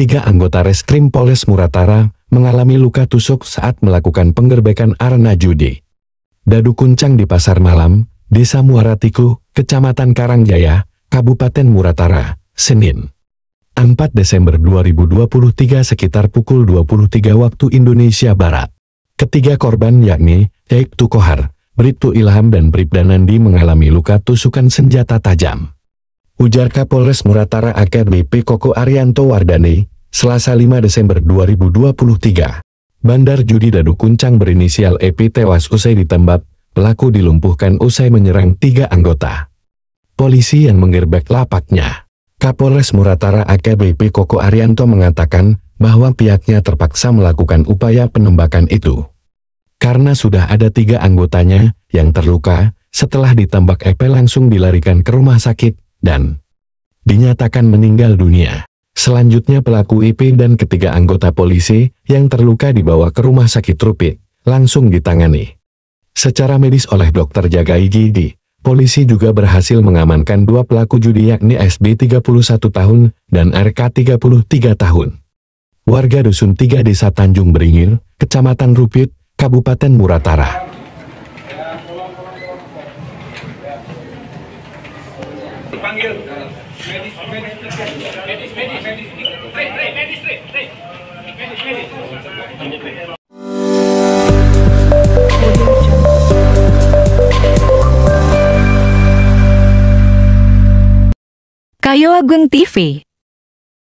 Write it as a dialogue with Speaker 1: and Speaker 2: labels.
Speaker 1: Tiga anggota reskrim Polres Muratara mengalami luka tusuk saat melakukan penggerbekan arena judi. Dadu Kuncang di Pasar Malam, Desa Muaratiku, Kecamatan Karangjaya, Kabupaten Muratara, Senin. 4 Desember 2023 sekitar pukul 23 waktu Indonesia Barat. Ketiga korban yakni Eik Tukohar, Bribtu Ilham dan Bribda Nandi mengalami luka tusukan senjata tajam. Ujar Kapolres Muratara AKBP Koko Arianto Wardani, Selasa 5 Desember 2023, Bandar Judi Dadu Kuncang berinisial EP tewas usai ditembak, pelaku dilumpuhkan usai menyerang tiga anggota. Polisi yang menggerbek lapaknya. Kapolres Muratara AKBP Koko Arianto mengatakan bahwa pihaknya terpaksa melakukan upaya penembakan itu. Karena sudah ada tiga anggotanya yang terluka, setelah ditembak EP langsung dilarikan ke rumah sakit dan dinyatakan meninggal dunia. Selanjutnya pelaku IP dan ketiga anggota polisi yang terluka dibawa ke rumah sakit Rupit, langsung ditangani. Secara medis oleh dokter jaga IGD, polisi juga berhasil mengamankan dua pelaku judi yakni SB 31 tahun dan RK 33 tahun. Warga Dusun 3 Desa Tanjung Beringin, Kecamatan Rupit, Kabupaten Muratara. Kayo Agung TV